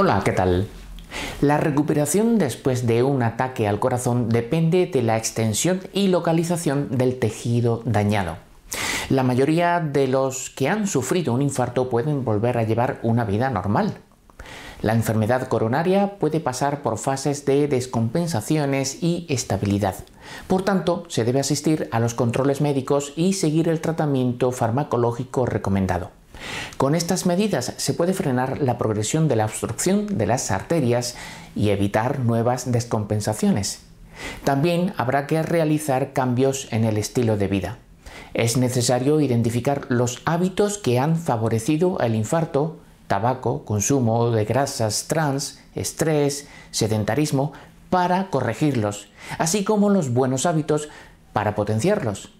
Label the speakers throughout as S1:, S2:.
S1: Hola, ¿qué tal? La recuperación después de un ataque al corazón depende de la extensión y localización del tejido dañado. La mayoría de los que han sufrido un infarto pueden volver a llevar una vida normal. La enfermedad coronaria puede pasar por fases de descompensaciones y estabilidad. Por tanto, se debe asistir a los controles médicos y seguir el tratamiento farmacológico recomendado. Con estas medidas se puede frenar la progresión de la obstrucción de las arterias y evitar nuevas descompensaciones. También habrá que realizar cambios en el estilo de vida. Es necesario identificar los hábitos que han favorecido el infarto, tabaco, consumo de grasas trans, estrés, sedentarismo, para corregirlos, así como los buenos hábitos para potenciarlos.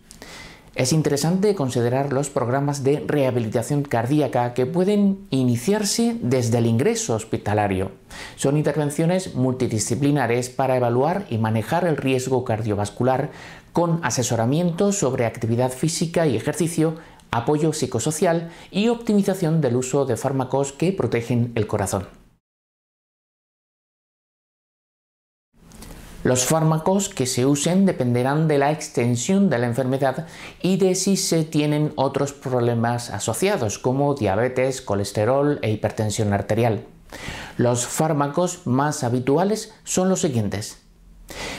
S1: Es interesante considerar los programas de rehabilitación cardíaca que pueden iniciarse desde el ingreso hospitalario. Son intervenciones multidisciplinares para evaluar y manejar el riesgo cardiovascular con asesoramiento sobre actividad física y ejercicio, apoyo psicosocial y optimización del uso de fármacos que protegen el corazón. Los fármacos que se usen dependerán de la extensión de la enfermedad y de si se tienen otros problemas asociados como diabetes, colesterol e hipertensión arterial. Los fármacos más habituales son los siguientes.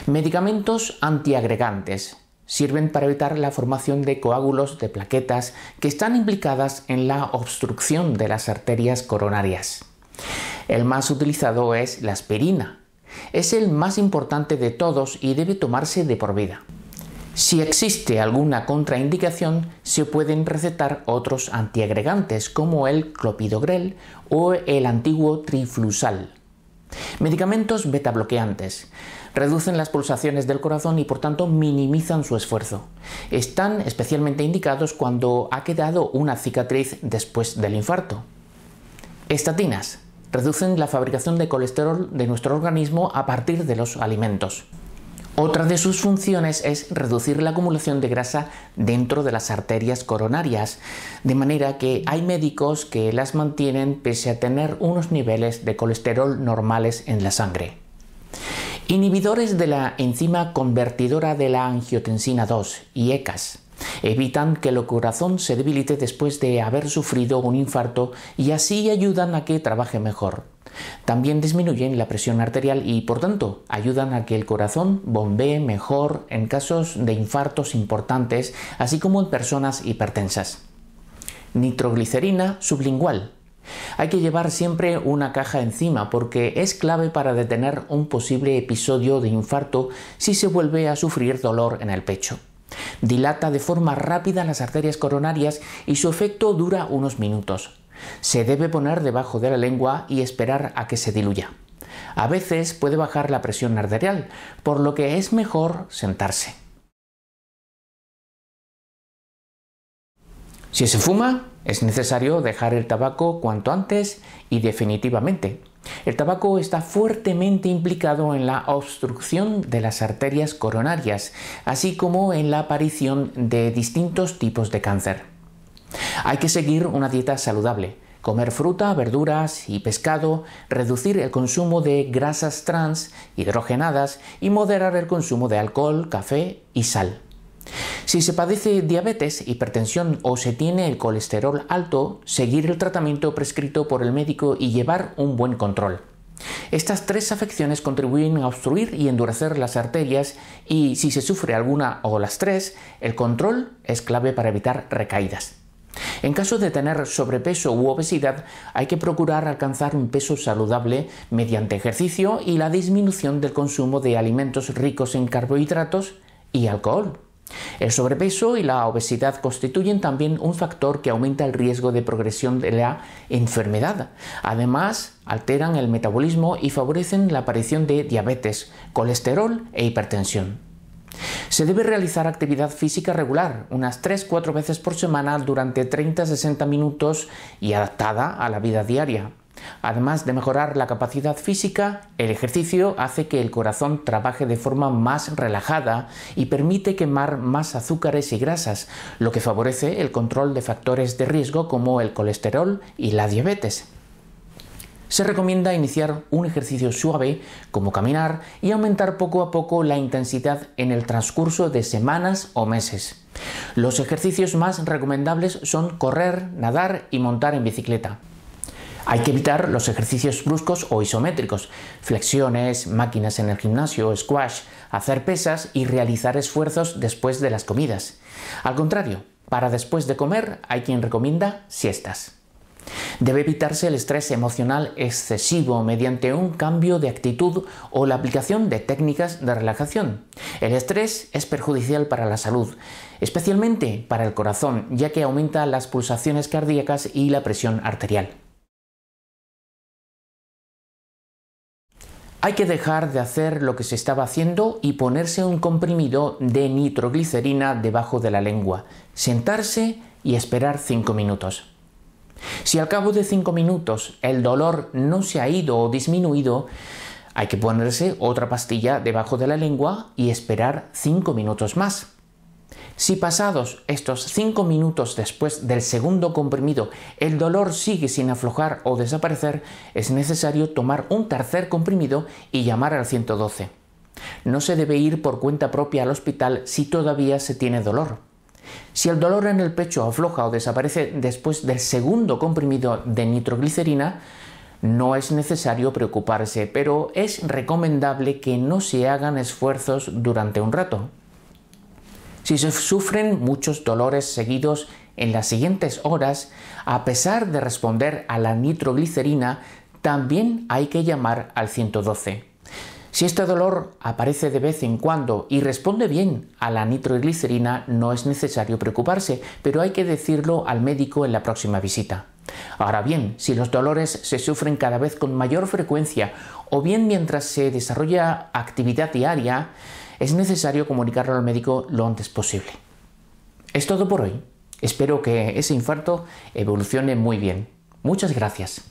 S1: Medicamentos antiagregantes. Sirven para evitar la formación de coágulos de plaquetas que están implicadas en la obstrucción de las arterias coronarias. El más utilizado es la aspirina, es el más importante de todos y debe tomarse de por vida. Si existe alguna contraindicación, se pueden recetar otros antiagregantes como el clopidogrel o el antiguo triflusal. Medicamentos betabloqueantes reducen las pulsaciones del corazón y por tanto minimizan su esfuerzo. Están especialmente indicados cuando ha quedado una cicatriz después del infarto. Estatinas reducen la fabricación de colesterol de nuestro organismo a partir de los alimentos. Otra de sus funciones es reducir la acumulación de grasa dentro de las arterias coronarias, de manera que hay médicos que las mantienen pese a tener unos niveles de colesterol normales en la sangre. Inhibidores de la enzima convertidora de la angiotensina 2, ECAs. Evitan que el corazón se debilite después de haber sufrido un infarto y así ayudan a que trabaje mejor. También disminuyen la presión arterial y, por tanto, ayudan a que el corazón bombee mejor en casos de infartos importantes, así como en personas hipertensas. Nitroglicerina sublingual. Hay que llevar siempre una caja encima porque es clave para detener un posible episodio de infarto si se vuelve a sufrir dolor en el pecho. Dilata de forma rápida las arterias coronarias y su efecto dura unos minutos. Se debe poner debajo de la lengua y esperar a que se diluya. A veces puede bajar la presión arterial, por lo que es mejor sentarse. Si se fuma, es necesario dejar el tabaco cuanto antes y definitivamente. El tabaco está fuertemente implicado en la obstrucción de las arterias coronarias, así como en la aparición de distintos tipos de cáncer. Hay que seguir una dieta saludable, comer fruta, verduras y pescado, reducir el consumo de grasas trans, hidrogenadas y moderar el consumo de alcohol, café y sal. Si se padece diabetes, hipertensión o se tiene el colesterol alto, seguir el tratamiento prescrito por el médico y llevar un buen control. Estas tres afecciones contribuyen a obstruir y endurecer las arterias y si se sufre alguna o las tres, el control es clave para evitar recaídas. En caso de tener sobrepeso u obesidad, hay que procurar alcanzar un peso saludable mediante ejercicio y la disminución del consumo de alimentos ricos en carbohidratos y alcohol. El sobrepeso y la obesidad constituyen también un factor que aumenta el riesgo de progresión de la enfermedad. Además, alteran el metabolismo y favorecen la aparición de diabetes, colesterol e hipertensión. Se debe realizar actividad física regular, unas 3-4 veces por semana durante 30-60 minutos y adaptada a la vida diaria. Además de mejorar la capacidad física, el ejercicio hace que el corazón trabaje de forma más relajada y permite quemar más azúcares y grasas, lo que favorece el control de factores de riesgo como el colesterol y la diabetes. Se recomienda iniciar un ejercicio suave como caminar y aumentar poco a poco la intensidad en el transcurso de semanas o meses. Los ejercicios más recomendables son correr, nadar y montar en bicicleta. Hay que evitar los ejercicios bruscos o isométricos, flexiones, máquinas en el gimnasio, squash, hacer pesas y realizar esfuerzos después de las comidas. Al contrario, para después de comer hay quien recomienda siestas. Debe evitarse el estrés emocional excesivo mediante un cambio de actitud o la aplicación de técnicas de relajación. El estrés es perjudicial para la salud, especialmente para el corazón, ya que aumenta las pulsaciones cardíacas y la presión arterial. Hay que dejar de hacer lo que se estaba haciendo y ponerse un comprimido de nitroglicerina debajo de la lengua, sentarse y esperar 5 minutos. Si al cabo de 5 minutos el dolor no se ha ido o disminuido, hay que ponerse otra pastilla debajo de la lengua y esperar 5 minutos más. Si pasados estos 5 minutos después del segundo comprimido el dolor sigue sin aflojar o desaparecer, es necesario tomar un tercer comprimido y llamar al 112. No se debe ir por cuenta propia al hospital si todavía se tiene dolor. Si el dolor en el pecho afloja o desaparece después del segundo comprimido de nitroglicerina, no es necesario preocuparse, pero es recomendable que no se hagan esfuerzos durante un rato. Si se sufren muchos dolores seguidos en las siguientes horas, a pesar de responder a la nitroglicerina, también hay que llamar al 112. Si este dolor aparece de vez en cuando y responde bien a la nitroglicerina, no es necesario preocuparse, pero hay que decirlo al médico en la próxima visita. Ahora bien, si los dolores se sufren cada vez con mayor frecuencia o bien mientras se desarrolla actividad diaria, es necesario comunicarlo al médico lo antes posible. Es todo por hoy. Espero que ese infarto evolucione muy bien. Muchas gracias.